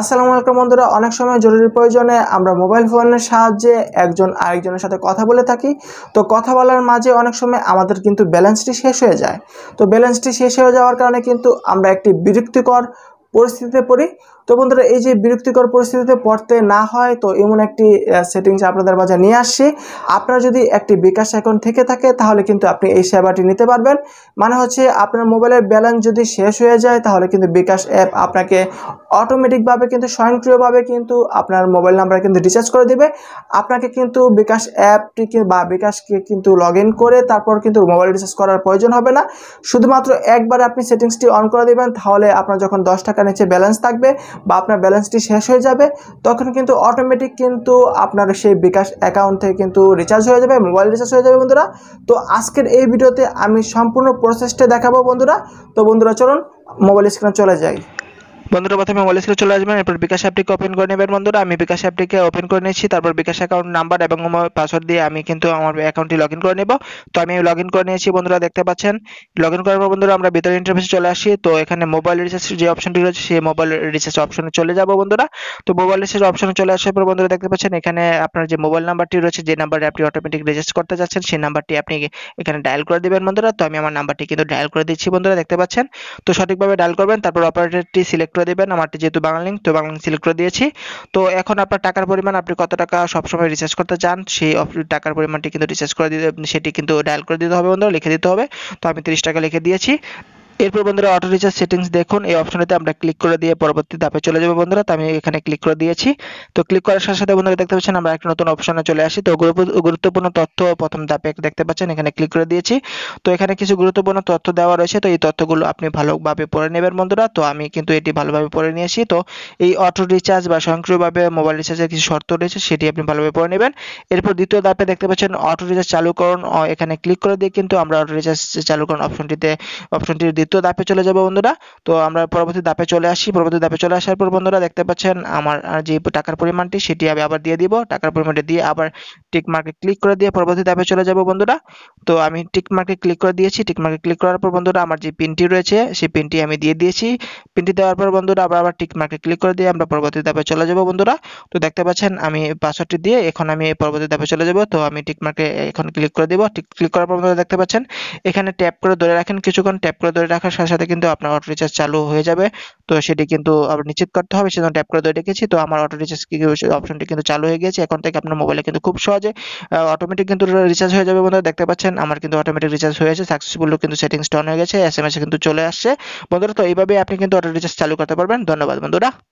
আসসালামু আলাইকুম বন্ধুরা অনেক সময় জরুরি প্রয়োজনে আমরা মোবাইল ফোনের সাহায্যে একজন আরেকজনের সাথে কথা বলে থাকি তো কথা বলার মাঝে অনেক সময় আমাদের কিন্তু ব্যালেন্সটি শেষ হয়ে যায় তো ব্যালেন্সটি শেষ হয়ে যাওয়ার কারণে কিন্তু আমরা একটি বিরক্তিকর পরিস্থিতিতে পড়ি তো বন্ধুরা এই যে বিরক্তিকর পরিস্থিতিতে পড়তে না হয় তো এমন একটি সেটিংস আপনাদের মাঝে নিয়ে আসছি আপনার যদি একটি বিকাশ অ্যাকাউন্ট থেকে থাকে তাহলে কিন্তু আপনি এই সেবাটি নিতে পারবেন মানে হচ্ছে আপনার মোবাইলের ব্যালেন্স যদি শেষ হয়ে যায় তাহলে কিন্তু বিকাশ অ্যাপ আপনাকে অটোমেটিকভাবে কিন্তু স্বয়ংক্রিয়ভাবে কিন্তু আপনার মোবাইল নাম্বার কিন্তু রিচার্জ করে দেবে আপনাকে কিন্তু বিকাশ অ্যাপটি বা বিকাশকে কিন্তু লগ করে তারপর কিন্তু মোবাইল রিচার্জ করার প্রয়োজন হবে না শুধুমাত্র একবার আপনি সেটিংসটি অন করে দেবেন তাহলে আপনার যখন দশ টাকা নিচে ব্যালেন্স থাকবে বা আপনার ব্যালেন্সটি শেষ হয়ে যাবে তখন কিন্তু অটোমেটিক কিন্তু আপনার সেই বিকাশ অ্যাকাউন্ট থেকে কিন্তু রিচার্জ হয়ে যাবে মোবাইল রিচার্জ হয়ে যাবে বন্ধুরা তো আজকের এই ভিডিওতে আমি সম্পূর্ণ প্রসেসটা দেখাবো বন্ধুরা তো বন্ধুরা চলুন মোবাইল স্ক্রিনে চলে যাই বন্ধুরা প্রথমে মোবাইল স্ক্রিনে চলে আসবেন এরপর বিকাশ অ্যাপটিকে ওপেন করে নেবেন বন্ধুরা আমি বিকাশ অ্যাপটিকে ওপেন করে নিচ্ছি তারপর বিকাশ অ্যাকাউন্ট নাম্বার এবং পাসওয়ার্ড দিয়ে আমি কিন্তু আমার অ্যাকাউন্টটি লগ করে নেব তো আমি লগ করে নিয়েছি বন্ধুরা দেখতে পাচ্ছেন লগ করার পর বন্ধুরা আমরা ভিতরে ইন্টারফেসে চলে আসি তো এখানে মোবাইল রিচার্জ যে অপশনটি রয়েছে সেই মোবাইল রিচার্জ অপশনে চলে যাব বন্ধুরা তো মোবাইল রিচার্জ অপশনে চলে আসার পর বন্ধুরা দেখতে পাচ্ছেন এখানে আপনার যে মোবাইল নাম্বারটি রয়েছে যে নাম্বারে আপনি অটোমেটিক রিচার্জ করতে যাচ্ছেন সেই নাম্বারটি আপনি এখানে ডায়াল করে দেবেন বন্ধুরা তো আমি আমার নাম্বারটি কিন্তু ডায়াল করে দিচ্ছি বন্ধুরা দেখতে পাচ্ছেন তো সঠিকভাবে ডায়াল করবেন তারপর অপারেটরটি সিলেক্ট করে দেবেন আমারটি যেহেতু বাংলালিঙ্ক তো বাংলালিঙ্ক সিলেক্ট করে দিয়েছি তো এখন আপনার টাকার পরিমাণ আপনি কত টাকা সবসময় রিচার্জ করতে চান সেই টাকার পরিমাণটি কিন্তু রিচার্জ করে দিতে সেটি কিন্তু ডায়াল করে দিতে হবে বন্ধুরা লিখে দিতে হবে তো আমি তিরিশ টাকা লিখে দিয়েছি এরপর বন্ধুরা অটো রিচার্জ সেটিংস দেখুন এই অপশনটিতে আমরা ক্লিক করে দিয়ে পরবর্তী ধাপে চলে যাবো বন্ধুরা তো আমি এখানে ক্লিক করে দিয়েছি তো ক্লিক করার সাথে সাথে বন্ধুরা দেখতে পাচ্ছেন আমরা একটা নতুন অপশনে চলে আসি তো গুরুত্বপূর্ণ তথ্য প্রথম ধাপে দেখতে পাচ্ছেন এখানে ক্লিক করে দিয়েছি তো এখানে কিছু গুরুত্বপূর্ণ তথ্য দেওয়া রয়েছে তো এই তথ্যগুলো আপনি ভালোভাবে পড়ে নেবেন বন্ধুরা তো আমি কিন্তু এটি ভালোভাবে পড়ে নিয়েছি তো এই অটো রিচার্জ বা স্বয়ংক্রিয়ভাবে মোবাইল রিচার্জের কিছু শর্ত রয়েছে সেটি আপনি ভালোভাবে পড়ে নেবেন এরপর দ্বিতীয় ধাপে দেখতে পাচ্ছেন অটো রিচার্জ চালুকরণ এখানে ক্লিক করে দিয়ে কিন্তু আমরা অটো রিচার্জ চালুকরণ অপশনটিতে অপশনটির দ্বিতীয় ধাপে চলে যাবো বন্ধুরা তো আমরা পরবর্তী ধাপে চলে আসি পরবর্তী ধাপে চলে আসার পর বন্ধুরা দেখতে পাচ্ছেন আমার যে টাকার পরিমাণটি সেটি আমি আবার দিয়ে দিব টাকার পরিমাণটি দিয়ে আবার টিক মার্কে ক্লিক করে দিয়ে পরবর্তী ধাপে চলে যাব বন্ধুরা তো আমি টিক মার্কে ক্লিক করে দিয়েছি টিক মার্কে ক্লিক করার পর বন্ধুরা আমার যে পিনটি রয়েছে সেই পিনটি আমি দিয়ে দিয়েছি পিনটি দেওয়ার পর বন্ধুরা আবার আবার টিক মার্কে ক্লিক করে দিয়ে আমরা পরবর্তী ধাপে চলে যাব বন্ধুরা তো দেখতে পাচ্ছেন আমি পাসওয়ার্ডটি দিয়ে এখন আমি পরবর্তী ধাপে চলে যাব তো আমি টিক মার্কে এখন ক্লিক করে দেবো টিক ক্লিক করার পর বন্ধুরা দেখতে পাচ্ছেন এখানে ট্যাপ করে ধরে রাখেন কিছুক্ষণ ট্যাপ করে ধরে রাখার সাথে সাথে কিন্তু আপনার অটো রিচার্জ চালু হয়ে যাবে তো সেটি কিন্তু নিশ্চিত করতে হবে সেজন্য ট্যাপ করে ধরে রেখেছি তো আমার অটো রিচার্জ অপশনটি কিন্তু চালু হয়ে গেছে এখন থেকে আপনার মোবাইলে কিন্তু খুব সহজে অটোমেটিক কিন্তু রিচার্জ হয়ে যাবে বন্ধুরা দেখতে পাচ্ছেন আমার কিন্তু অটোমেটিক রিচার্জ হয়েছে সাকসেসফুল কিন্তু সেটিংস অন হয়ে গেছে এস এম এস কিন্তু চলে আসছে বন্ধুরা তো এইভাবে আপনি কিন্তু অটো রিচার্জ চালু করতে পারবেন ধন্যবাদ বন্ধুরা